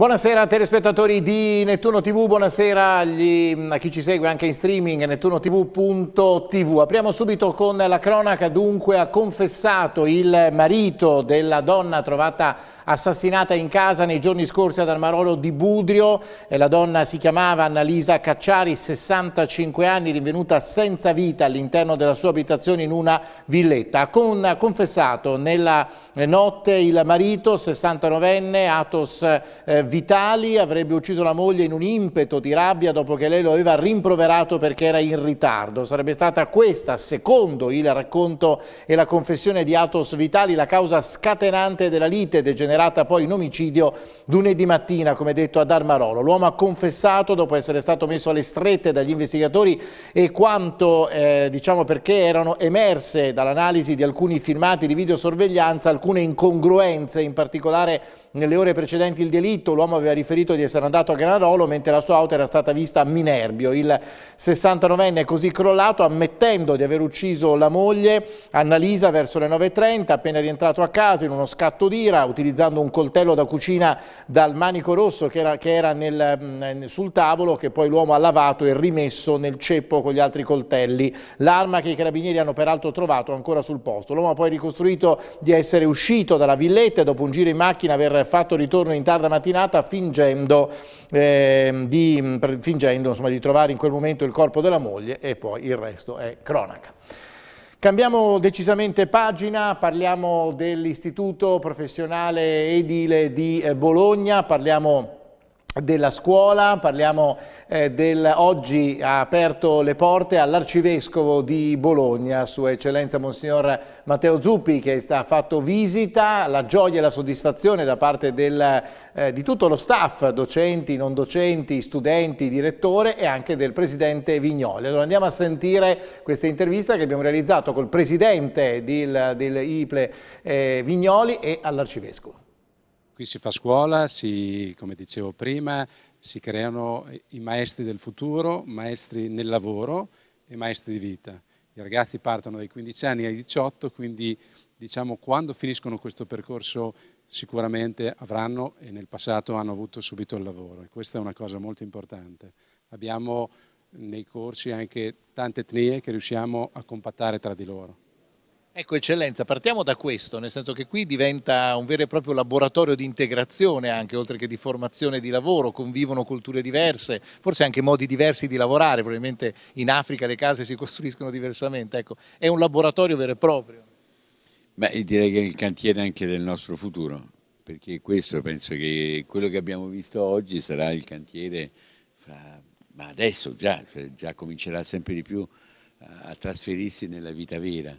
Buonasera telespettatori di Nettuno TV, buonasera agli, a chi ci segue anche in streaming nettunotv.tv. Apriamo subito con la cronaca, dunque ha confessato il marito della donna trovata assassinata in casa nei giorni scorsi ad Armarolo di Budrio. Eh, la donna si chiamava Annalisa Cacciari, 65 anni, rinvenuta senza vita all'interno della sua abitazione in una villetta. Con, ha confessato nella eh, notte il marito, 69enne, Atos eh, Vitali avrebbe ucciso la moglie in un impeto di rabbia dopo che lei lo aveva rimproverato perché era in ritardo. Sarebbe stata questa, secondo il racconto e la confessione di Atos Vitali, la causa scatenante della lite, degenerata poi in omicidio lunedì mattina, come detto ad Armarolo. L'uomo ha confessato dopo essere stato messo alle strette dagli investigatori e quanto, eh, diciamo perché erano emerse dall'analisi di alcuni filmati di videosorveglianza alcune incongruenze, in particolare nelle ore precedenti il delitto, l'uomo aveva riferito di essere andato a Granarolo mentre la sua auto era stata vista a Minerbio. Il 69enne è così crollato ammettendo di aver ucciso la moglie Annalisa verso le 9.30, appena rientrato a casa in uno scatto d'ira, utilizzando un coltello da cucina dal manico rosso che era, che era nel, mm, sul tavolo, che poi l'uomo ha lavato e rimesso nel ceppo con gli altri coltelli. L'arma che i carabinieri hanno peraltro trovato ancora sul posto. L'uomo ha poi ricostruito di essere uscito dalla villetta e dopo un giro in macchina aver fatto ritorno in tarda mattinata fingendo, eh, di, fingendo insomma, di trovare in quel momento il corpo della moglie e poi il resto è cronaca. Cambiamo decisamente pagina, parliamo dell'Istituto Professionale Edile di eh, Bologna, parliamo della scuola, parliamo eh, del oggi ha aperto le porte all'arcivescovo di Bologna, sua eccellenza monsignor Matteo Zuppi che ha fatto visita, la gioia e la soddisfazione da parte del, eh, di tutto lo staff, docenti, non docenti, studenti, direttore e anche del presidente Vignoli. Allora andiamo a sentire questa intervista che abbiamo realizzato col presidente del, del IPLE eh, Vignoli e all'arcivescovo. Qui si fa scuola, si, come dicevo prima, si creano i maestri del futuro, maestri nel lavoro e maestri di vita. I ragazzi partono dai 15 anni ai 18, quindi diciamo quando finiscono questo percorso sicuramente avranno e nel passato hanno avuto subito il lavoro e questa è una cosa molto importante. Abbiamo nei corsi anche tante etnie che riusciamo a compattare tra di loro. Ecco eccellenza, partiamo da questo, nel senso che qui diventa un vero e proprio laboratorio di integrazione anche, oltre che di formazione e di lavoro, convivono culture diverse, forse anche modi diversi di lavorare, probabilmente in Africa le case si costruiscono diversamente, ecco, è un laboratorio vero e proprio. Beh, direi che è il cantiere anche del nostro futuro, perché questo penso che quello che abbiamo visto oggi sarà il cantiere fra, ma adesso già, cioè già comincerà sempre di più a trasferirsi nella vita vera.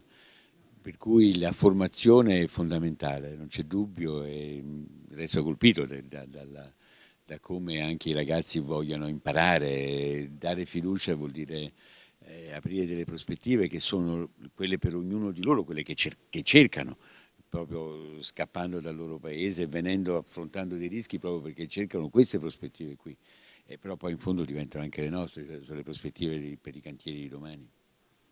Per cui la formazione è fondamentale, non c'è dubbio, e mm, resto colpito da, da, da, da, come anche i ragazzi vogliono imparare, dare fiducia vuol dire eh, aprire delle prospettive che sono quelle per ognuno di loro, quelle che, cer che cercano, proprio scappando dal loro paese, venendo affrontando dei rischi proprio perché cercano queste prospettive qui. E però poi in fondo diventano anche le nostre, cioè, sono le prospettive per i cantieri di domani.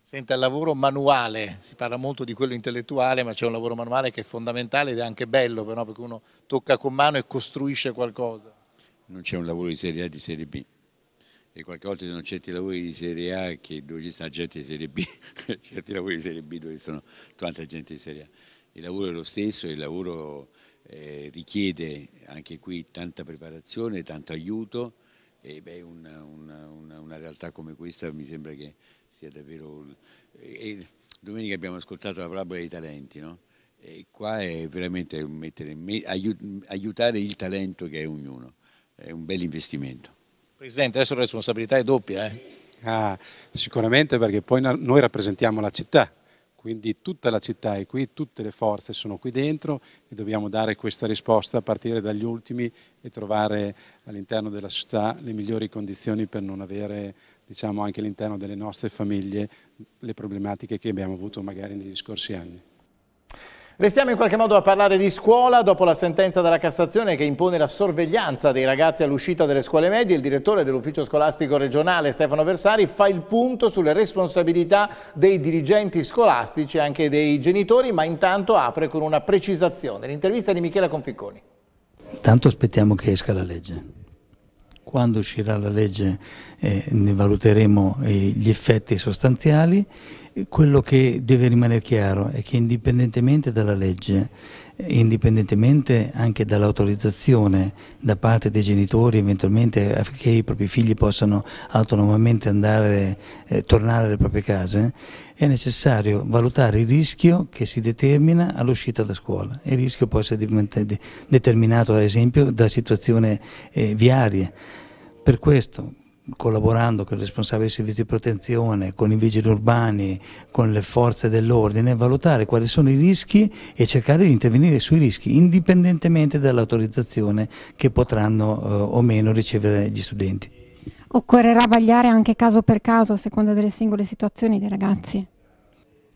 Senta, il lavoro manuale, si parla molto di quello intellettuale, ma c'è un lavoro manuale che è fondamentale ed è anche bello, però, perché uno tocca con mano e costruisce qualcosa. Non c'è un lavoro di serie A di serie B. E qualche volta ci sono certi lavori di serie A che dove ci sta gente di serie B, certi lavori di serie B dove ci sono tanta gente di serie A. Il lavoro è lo stesso, il lavoro eh, richiede anche qui tanta preparazione, tanto aiuto e beh, una, una, una realtà come questa mi sembra che sia davvero... E domenica abbiamo ascoltato la parabola dei talenti, no? E qua è veramente mettere, aiutare il talento che è ognuno, è un bel investimento. Presidente, adesso la responsabilità è doppia. Eh? Ah, sicuramente perché poi noi rappresentiamo la città, quindi tutta la città è qui, tutte le forze sono qui dentro e dobbiamo dare questa risposta a partire dagli ultimi e trovare all'interno della città le migliori condizioni per non avere diciamo, anche all'interno delle nostre famiglie le problematiche che abbiamo avuto magari negli scorsi anni. Restiamo in qualche modo a parlare di scuola. Dopo la sentenza della Cassazione che impone la sorveglianza dei ragazzi all'uscita delle scuole medie, il direttore dell'ufficio scolastico regionale Stefano Versari fa il punto sulle responsabilità dei dirigenti scolastici e anche dei genitori, ma intanto apre con una precisazione. L'intervista di Michela Conficconi. Intanto aspettiamo che esca la legge quando uscirà la legge eh, ne valuteremo eh, gli effetti sostanziali, quello che deve rimanere chiaro è che indipendentemente dalla legge indipendentemente anche dall'autorizzazione da parte dei genitori eventualmente affinché i propri figli possano autonomamente andare, eh, tornare alle proprie case, è necessario valutare il rischio che si determina all'uscita da scuola. Il rischio può essere determinato ad esempio da situazioni eh, viarie. Per questo collaborando con il responsabile dei servizi di protezione, con i vigili urbani, con le forze dell'ordine, valutare quali sono i rischi e cercare di intervenire sui rischi indipendentemente dall'autorizzazione che potranno eh, o meno ricevere gli studenti. Occorrerà vagliare anche caso per caso a seconda delle singole situazioni dei ragazzi.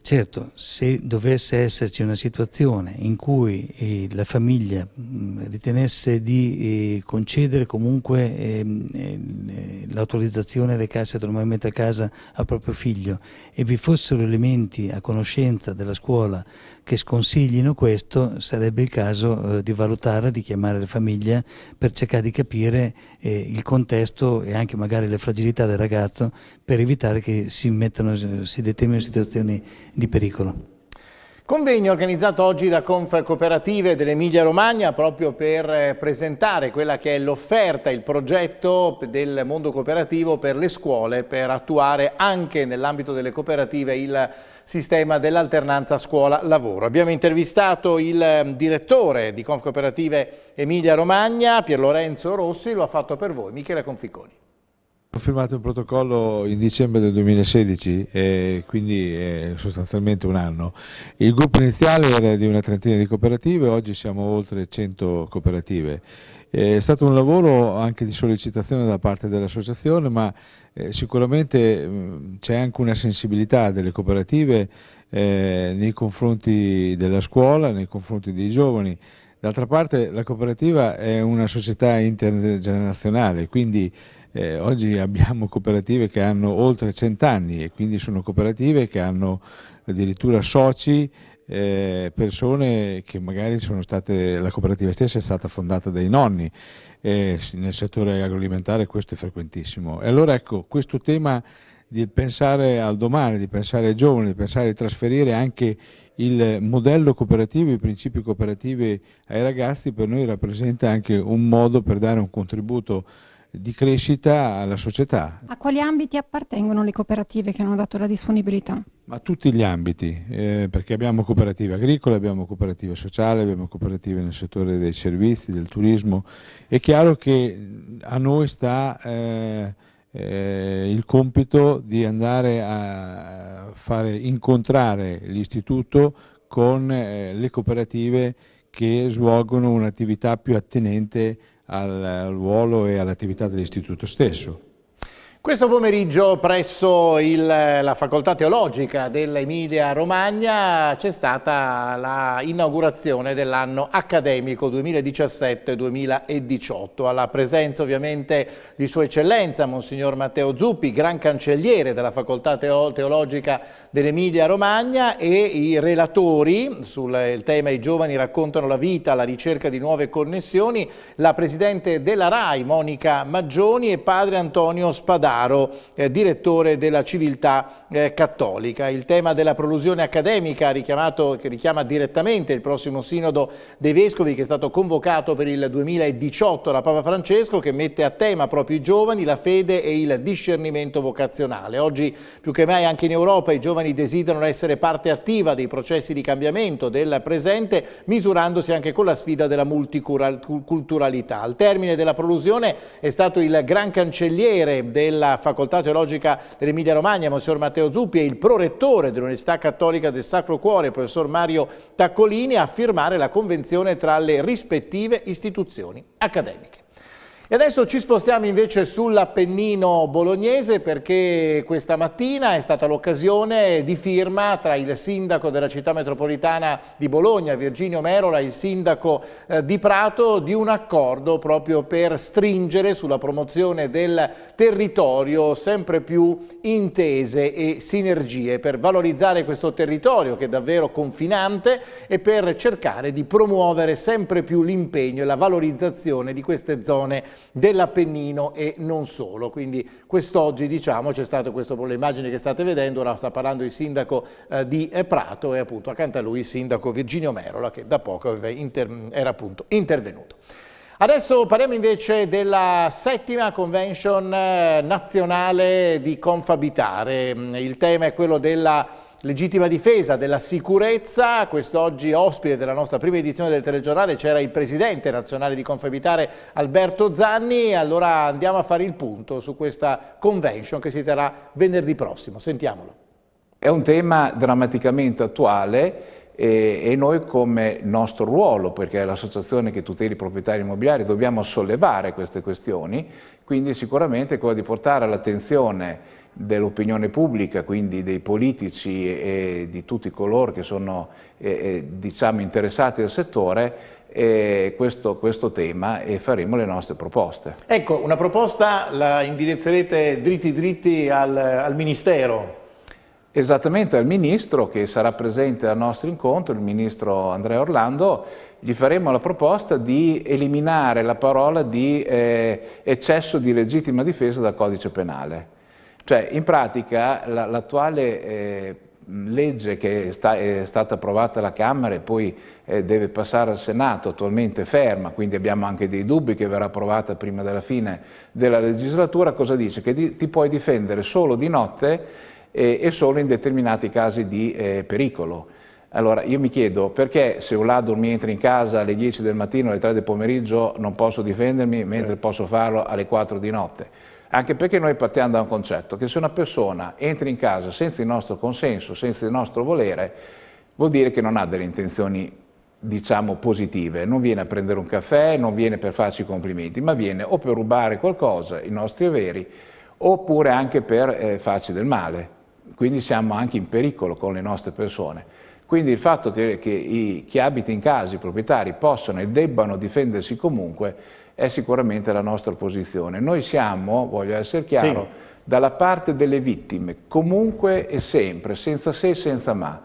Certo, se dovesse esserci una situazione in cui eh, la famiglia mh, mm, ritenesse di eh, concedere comunque ehm, eh, l'autorizzazione a recarsi autonomamente a casa a proprio figlio e vi fossero elementi a conoscenza della scuola che sconsiglino questo, sarebbe il caso eh, di valutare, di chiamare la famiglia per cercare di capire eh, il contesto e anche magari le fragilità del ragazzo per evitare che si, mettano, si detengano situazioni di pericolo. Convegno organizzato oggi da Conf Cooperative dell'Emilia Romagna proprio per eh, presentare quella che è l'offerta, il progetto del mondo cooperativo per le scuole per attuare anche nell'ambito delle cooperative il sistema dell'alternanza scuola-lavoro. Abbiamo intervistato il ehm, direttore di Conf Cooperative Emilia Romagna, Pier Lorenzo Rossi, lo ha fatto per voi Michele Conficoni. Ho firmato un protocollo in dicembre del 2016, eh, quindi eh, sostanzialmente un anno. Il gruppo iniziale era di una trentina di cooperative, oggi siamo oltre 100 cooperative. è stato un lavoro anche di sollecitazione da parte dell'associazione, ma eh, sicuramente c'è anche una sensibilità delle cooperative eh, nei confronti della scuola, nei confronti dei giovani. D'altra parte la cooperativa è una società intergenerazionale, quindi eh, oggi abbiamo cooperative che hanno oltre 100 anni e quindi sono cooperative che hanno addirittura soci, eh, persone che magari sono state, la cooperativa stessa è stata fondata dai nonni, eh, nel settore agroalimentare questo è frequentissimo. E allora ecco, questo tema di pensare al domani, di pensare ai giovani, di pensare di trasferire anche il modello cooperativo, i principi cooperativi ai ragazzi per noi rappresenta anche un modo per dare un contributo di crescita alla società. A quali ambiti appartengono le cooperative che hanno dato la disponibilità? A tutti gli ambiti, eh, perché abbiamo cooperative agricole, abbiamo cooperative sociali, abbiamo cooperative nel settore dei servizi, del turismo. È chiaro che eh, a noi sta eh, eh, il compito di andare a fare incontrare l'istituto con eh, le cooperative che svolgono un'attività più attenente al ruolo e all'attività dell'istituto stesso. Questo pomeriggio presso il, la facoltà teologica dell'Emilia Romagna c'è stata l'inaugurazione dell'anno accademico 2017-2018 alla presenza ovviamente di Sua Eccellenza Monsignor Matteo Zuppi, Gran Cancelliere della facoltà teologica dell'Emilia Romagna e i relatori sul tema I giovani raccontano la vita, la ricerca di nuove connessioni, la Presidente della RAI Monica Maggioni e Padre Antonio Spadano Novaro, eh, direttore della Civiltà eh, Cattolica. Il tema della prolusione accademica che richiama direttamente il prossimo sinodo dei Vescovi che è stato convocato per il 2018 da Papa Francesco che mette a tema proprio i giovani, la fede e il discernimento vocazionale. Oggi più che mai anche in Europa i giovani desiderano essere parte attiva dei processi di cambiamento del presente misurandosi anche con la sfida della multiculturalità. Al termine della prolusione è stato il gran cancelliere della della Facoltà Teologica dell'Emilia Romagna, Monsignor Matteo Zuppi, e il prorettore dell'Università Cattolica del Sacro Cuore, professor Mario Taccolini, a firmare la convenzione tra le rispettive istituzioni accademiche. E adesso ci spostiamo invece sull'Appennino bolognese perché questa mattina è stata l'occasione di firma tra il sindaco della città metropolitana di Bologna, Virginio Merola, e il sindaco eh, di Prato, di un accordo proprio per stringere sulla promozione del territorio sempre più intese e sinergie per valorizzare questo territorio che è davvero confinante e per cercare di promuovere sempre più l'impegno e la valorizzazione di queste zone dell'Appennino e non solo. Quindi quest'oggi diciamo c'è stato questo problema. L'immagine che state vedendo, ora sta parlando il sindaco eh, di Prato e appunto accanto a lui il sindaco Virginio Merola che da poco era appunto intervenuto. Adesso parliamo invece della settima convention eh, nazionale di Confabitare. Mm, il tema è quello della legittima difesa della sicurezza. Quest'oggi ospite della nostra prima edizione del telegiornale c'era il presidente nazionale di Confabitare Alberto Zanni. Allora andiamo a fare il punto su questa convention che si terrà venerdì prossimo. Sentiamolo. È un tema drammaticamente attuale e, e noi come nostro ruolo, perché è l'associazione che tutela i proprietari immobiliari, dobbiamo sollevare queste questioni, quindi sicuramente quello di portare all'attenzione dell'opinione pubblica, quindi dei politici e di tutti coloro che sono eh, diciamo interessati al settore, eh, questo, questo, tema e faremo le nostre proposte. Ecco, una proposta la indirizzerete dritti dritti al, al Ministero esattamente al ministro che sarà presente al nostro incontro, il ministro Andrea Orlando, gli faremo la proposta di eliminare la parola di eh, eccesso di legittima difesa dal codice penale. Cioè, in pratica, l'attuale la, eh, legge che sta, è stata approvata alla Camera e poi eh, deve passare al Senato, attualmente ferma, quindi abbiamo anche dei dubbi che verrà approvata prima della fine della legislatura, cosa dice? Che di, ti puoi difendere solo di notte e, e solo in determinati casi di eh, pericolo. Allora io mi chiedo perché se un ladro mi entra in casa alle 10 del mattino, alle 3 del pomeriggio non posso difendermi mentre posso farlo alle 4 di notte? Anche perché noi partiamo da un concetto che se una persona entra in casa senza il nostro consenso, senza il nostro volere, vuol dire che non ha delle intenzioni diciamo positive, non viene a prendere un caffè, non viene per farci complimenti, ma viene o per rubare qualcosa, i nostri averi, oppure anche per eh, farci del male quindi siamo anche in pericolo con le nostre persone. Quindi il fatto che, che i, chi abita in casa, i proprietari, possano e debbano difendersi comunque è sicuramente la nostra posizione. Noi siamo, voglio essere chiaro, sì. dalla parte delle vittime, comunque e sempre, senza se e senza ma.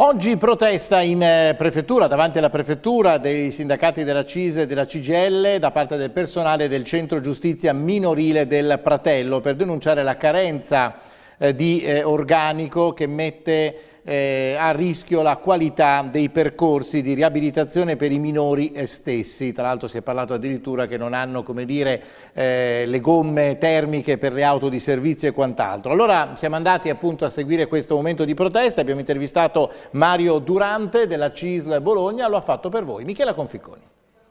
Oggi protesta in eh, prefettura, davanti alla prefettura, dei sindacati della CISE e della CGL da parte del personale del centro giustizia minorile del Pratello per denunciare la carenza eh, di eh, organico che mette eh, a rischio la qualità dei percorsi di riabilitazione per i minori stessi. Tra l'altro si è parlato addirittura che non hanno dire, eh, le gomme termiche per le auto di servizio e quant'altro. Allora siamo andati appunto a seguire questo momento di protesta, abbiamo intervistato Mario Durante della CISL Bologna, lo ha fatto per voi Michela Conficconi.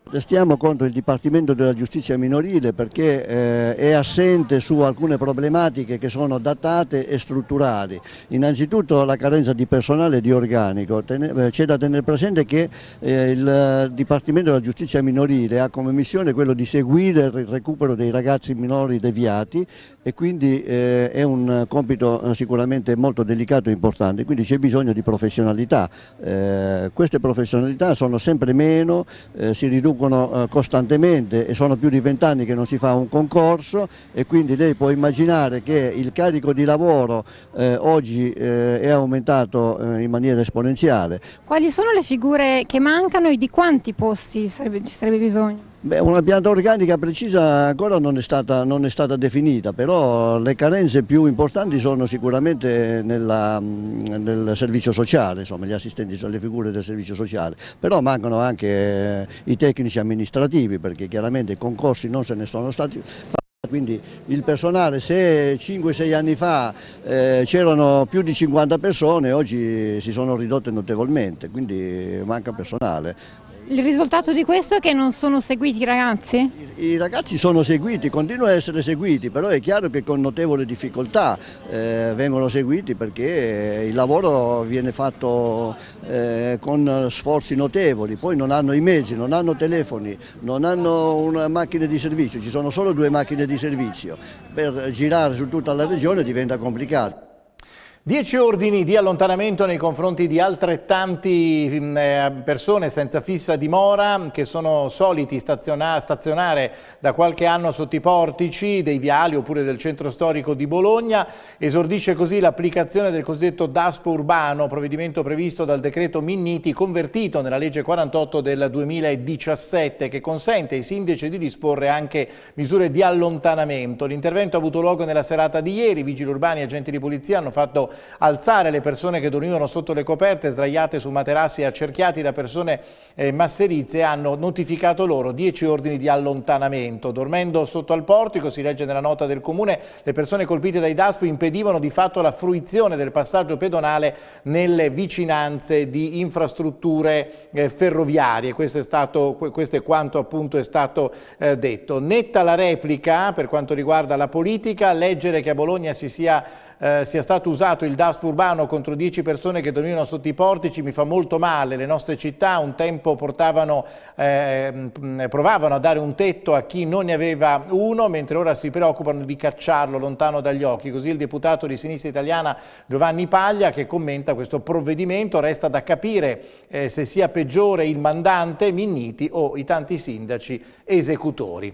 Testiamo contro il Dipartimento della Giustizia minorile perché eh, è assente su alcune problematiche che sono datate e strutturali. Innanzitutto la carenza di personale e di organico. Eh, c'è da tenere presente che eh, il Dipartimento della Giustizia minorile ha come missione quello di seguire il recupero dei ragazzi minori deviati e quindi eh, è un compito eh, sicuramente molto delicato e importante, quindi c'è bisogno di professionalità. Eh, queste professionalità sono sempre meno, si riducono raggiungono eh, costantemente e sono più di vent'anni che non si fa un concorso e quindi lei può immaginare che il carico di lavoro eh, oggi eh, è aumentato eh, in maniera esponenziale. Quali sono le figure che mancano e di quanti posti sarebbe, ci sarebbe bisogno? Beh, una pianta organica precisa ancora non è, stata, non è, stata, definita, però le carenze più importanti sono sicuramente nella, mm, nel servizio sociale, insomma, gli assistenti, alle figure del servizio sociale, però mancano anche eh, i tecnici amministrativi perché chiaramente i concorsi non se ne sono stati fatti. Quindi il personale se 5-6 anni fa eh, c'erano più di 50 persone, oggi si sono ridotte notevolmente, quindi manca personale. Il risultato di questo è che non sono seguiti i ragazzi? I ragazzi sono seguiti, continuano ad essere seguiti, però è chiaro che con notevole difficoltà eh, vengono seguiti perché eh, il lavoro viene fatto eh, con sforzi notevoli, poi non hanno i mezzi, non hanno telefoni, non hanno una macchina di servizio, ci sono solo due macchine di servizio, per girare su tutta la regione diventa complicato. Dieci ordini di allontanamento nei confronti di altrettanti mm, eh, persone senza fissa dimora che sono soliti stazionare da qualche anno sotto i portici dei viali oppure del centro storico di Bologna. Esordisce così l'applicazione del cosiddetto DASPO urbano, provvedimento previsto dal decreto Minniti convertito nella legge 48 del 2017 che consente ai sindaci di disporre anche misure di allontanamento. L'intervento ha avuto luogo nella serata di ieri, vigili urbani e agenti di polizia hanno fatto alzare le persone che dormivano sotto le coperte, sdraiate su materassi e accerchiati da persone eh, masserizie, hanno notificato loro 10 ordini di allontanamento. Dormendo sotto al portico, si legge nella nota del comune, le persone colpite dai DASP impedivano di fatto la fruizione del passaggio pedonale nelle vicinanze di infrastrutture eh, ferroviarie. Questo è, stato, questo è, quanto appunto è stato eh, detto. Netta la replica per quanto riguarda la politica, leggere che a Bologna si sia eh, sia stato usato il DASP urbano contro 10 persone che dormivano sotto i portici mi fa molto male. Le nostre città un tempo portavano, eh, provavano a dare un tetto a chi non ne aveva uno, mentre ora si preoccupano di cacciarlo lontano dagli occhi. Così il deputato di sinistra italiana Giovanni Paglia che commenta questo provvedimento. Resta da capire eh, se sia peggiore il mandante Minniti o i tanti sindaci esecutori.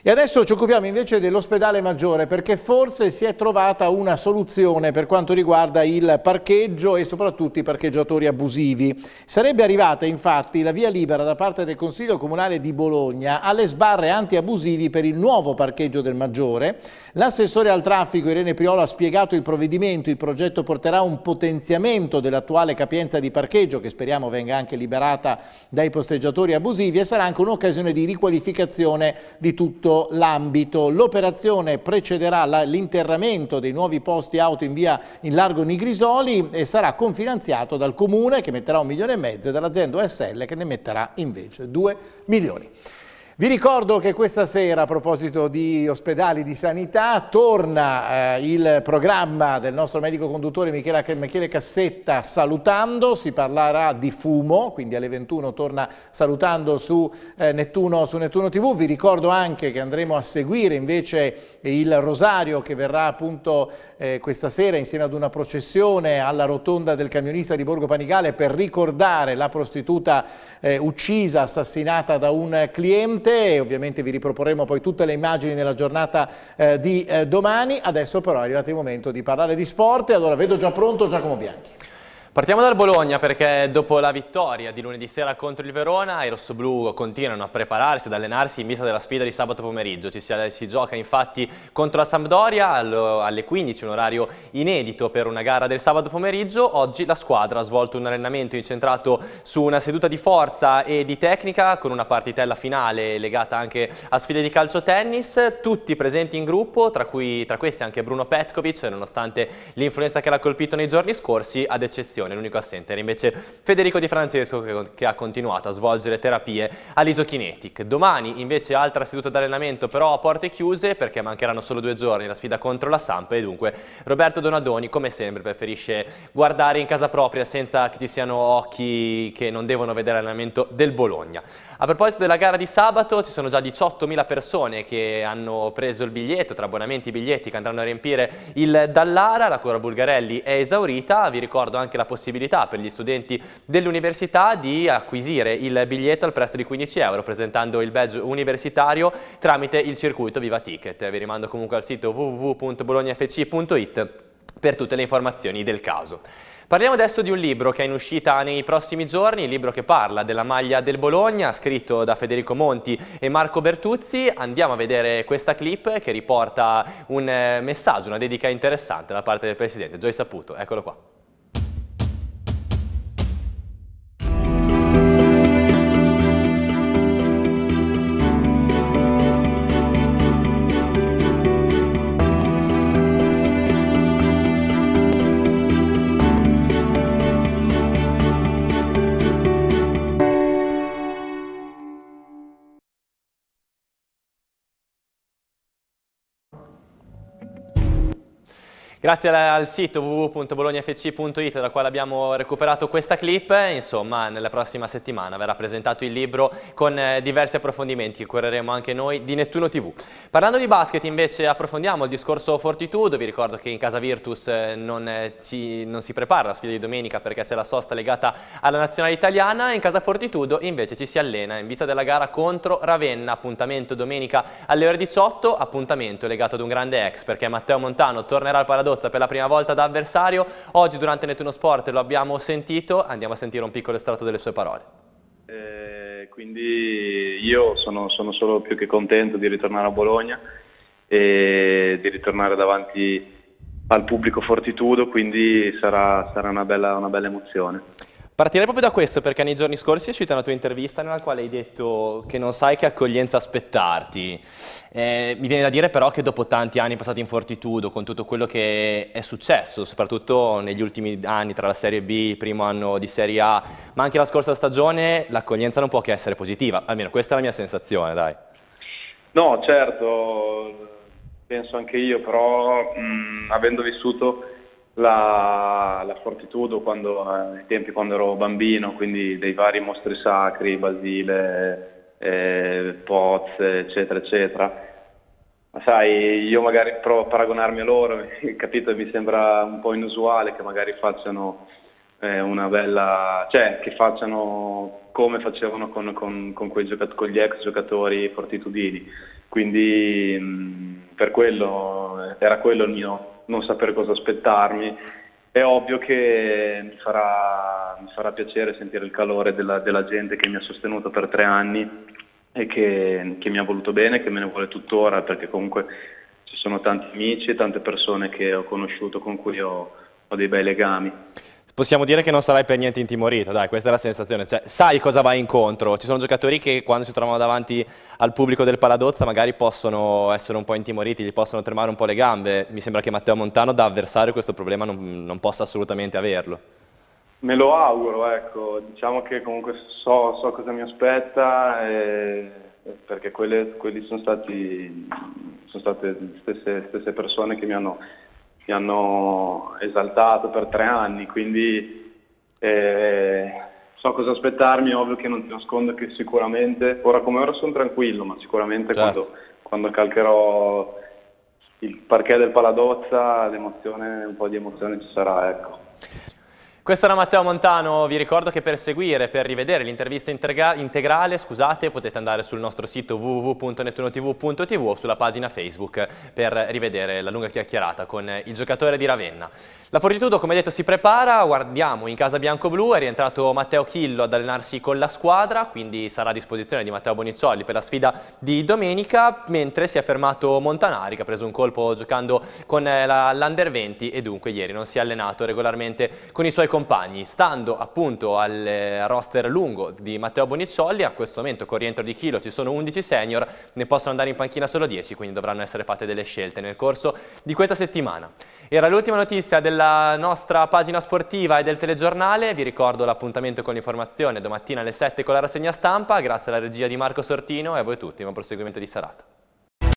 E adesso ci occupiamo invece dell'ospedale maggiore perché forse si è trovata una soluzione per quanto riguarda il parcheggio e soprattutto i parcheggiatori abusivi. Sarebbe arrivata infatti la via libera da parte del Consiglio Comunale di Bologna alle sbarre antiabusivi per il nuovo parcheggio del maggiore. L'assessore al traffico Irene Priolo ha spiegato il provvedimento, il progetto porterà un potenziamento dell'attuale capienza di parcheggio che speriamo venga anche liberata dai posteggiatori abusivi e sarà anche un'occasione di riqualificazione di tutto tutto l'ambito. L'operazione precederà l'interramento dei nuovi posti auto in via in Largo Nigrisoli e sarà confinanziato dal Comune che metterà un milione e mezzo e dall'azienda OSL che ne metterà invece 2 milioni. Vi ricordo che questa sera, a proposito di ospedali di sanità, torna eh, il programma del nostro medico conduttore Michela, Michele Cassetta Salutando, si parlerà di fumo, quindi alle 21 torna Salutando su, eh, Nettuno, su Nettuno TV. Vi ricordo anche che andremo a seguire invece il rosario che verrà appunto eh, questa sera insieme ad una processione alla rotonda del camionista di Borgo Panigale per ricordare la prostituta eh, uccisa, assassinata da un cliente e ovviamente vi riproporremo poi tutte le immagini nella giornata eh, di eh, domani. Adesso però è arrivato il momento di parlare di sport e allora vedo già pronto Giacomo Bianchi. Partiamo dal Bologna perché dopo la vittoria di lunedì sera contro il Verona i rossoblù continuano a prepararsi, ad allenarsi in vista della sfida di sabato pomeriggio. Ci si, si gioca infatti contro la Sampdoria alle 15, un orario inedito per una gara del sabato pomeriggio. Oggi la squadra ha svolto un allenamento incentrato su una seduta di forza e di tecnica con una partitella finale legata anche a sfide di calcio tennis. Tutti presenti in gruppo, tra, cui, tra questi anche Bruno Petkovic, nonostante l'influenza che l'ha colpito nei giorni scorsi, ad eccezione reazione, l'unico assente era invece Federico Di Francesco che, che ha continuato a svolgere terapie all'isokinetic. Domani invece altra seduta d'allenamento però a porte chiuse perché mancheranno solo due giorni la sfida contro la Samp e dunque Roberto Donadoni come sempre preferisce guardare in casa propria senza che ci siano occhi che non devono vedere l'allenamento del Bologna. A proposito della gara di sabato ci sono già 18.000 persone che hanno preso il biglietto, tra abbonamenti e biglietti che andranno a riempire il Dallara, la Cora Bulgarelli è esaurita, vi ricordo anche la possibilità per gli studenti dell'università di acquisire il biglietto al prezzo di 15 euro presentando il badge universitario tramite il circuito Viva Ticket. Vi rimando comunque al sito www.bolognafc.it per tutte le informazioni del caso. Parliamo adesso di un libro che è in uscita nei prossimi giorni, il libro che parla della maglia del Bologna, scritto da Federico Monti e Marco Bertuzzi. Andiamo a vedere questa clip che riporta un eh, messaggio, una dedica interessante da parte del Presidente. Gioia Saputo, eccolo qua. Grazie al sito www.bolognafc.it da quale abbiamo recuperato questa clip, insomma nella prossima settimana verrà presentato il libro con eh, diversi approfondimenti che correremo anche noi di Nettuno TV. Parlando di basket invece approfondiamo il discorso Fortitudo, vi ricordo che in casa Virtus eh, non, eh, ci, non si prepara la sfida di domenica perché c'è la sosta legata alla nazionale italiana, in casa Fortitudo invece ci si allena in vista della gara contro Ravenna, appuntamento domenica alle ore 18, appuntamento legato ad un grande ex perché Matteo Montano tornerà al Paradosso Crozza per la prima volta da avversario. Oggi durante Nettuno Sport lo abbiamo sentito, andiamo a sentire un piccolo estratto delle sue parole. Eh, quindi io sono, sono solo più che contento di ritornare a Bologna e di ritornare davanti al pubblico Fortitudo, quindi sarà, sarà una, bella, una bella emozione. Partirei proprio da questo perché nei giorni scorsi è uscita una tua intervista nella quale hai detto che non sai che accoglienza aspettarti. Eh, mi viene da dire però che dopo tanti anni passati in Fortitudo, con tutto quello che è successo, soprattutto negli ultimi anni tra la Serie B, il primo anno di Serie A, ma anche la scorsa stagione, l'accoglienza non può che essere positiva. Almeno questa è la mia sensazione, dai. No, certo, penso anche io, però mh, mm, avendo vissuto la, la fortitudo quando, ai eh, tempi quando ero bambino, quindi dei vari mostri sacri, Basile, eh, Pozze, eccetera, eccetera. Ma sai, io magari provo a paragonarmi a loro, capito, mi sembra un po' inusuale che magari facciano eh, una bella... cioè che facciano come facevano con, con, con, con gli ex giocatori fortitudini. Quindi mh, mm, per quello era quello il mio non sapere cosa aspettarmi. È ovvio che mi farà, mi farà piacere sentire il calore della, della, gente che mi ha sostenuto per tre anni e che, che mi ha voluto bene, che me ne vuole tuttora, perché comunque ci sono tanti amici e tante persone che ho conosciuto con cui ho, ho dei bei legami possiamo dire che non sarai per niente intimorito, dai, questa è la sensazione, cioè, sai cosa vai incontro, ci sono giocatori che quando si trovano davanti al pubblico del Paladozza magari possono essere un po' intimoriti, gli possono tremare un po' le gambe, mi sembra che Matteo Montano da avversario questo problema non, non possa assolutamente averlo. Me lo auguro, ecco, diciamo che comunque so, so cosa mi aspetta e, perché quelle, quelli sono, stati, sono state le stesse, stesse persone che mi hanno mi hanno esaltato per tre anni, quindi eh, so cosa aspettarmi, ovvio che non ti nascondo che sicuramente, ora come ora sono tranquillo, ma sicuramente certo. quando, quando calcherò il parquet del Paladozza l'emozione, un po' di emozione ci sarà, ecco. Questo era Matteo Montano, vi ricordo che per seguire, per rivedere l'intervista integrale, scusate, potete andare sul nostro sito www.nettunotv.tv o sulla pagina Facebook per rivedere la lunga chiacchierata con il giocatore di Ravenna. La Fortitudo, come detto, si prepara, guardiamo in casa bianco-blu, è rientrato Matteo Chillo ad allenarsi con la squadra, quindi sarà a disposizione di Matteo Boniccioli per la sfida di domenica, mentre si è fermato Montanari che ha preso un colpo giocando con eh, l'Under 20 e dunque ieri non si è allenato regolarmente con i suoi compagni compagni, stando appunto al eh, roster lungo di Matteo Bonicciolli, a questo momento con rientro di Chilo ci sono 11 senior, ne possono andare in panchina solo 10, quindi dovranno essere fatte delle scelte nel corso di questa settimana. Era l'ultima notizia della nostra pagina sportiva e del telegiornale, vi ricordo l'appuntamento con l'informazione domattina alle 7 con la rassegna stampa, grazie alla regia di Marco Sortino e a voi tutti, buon proseguimento di serata.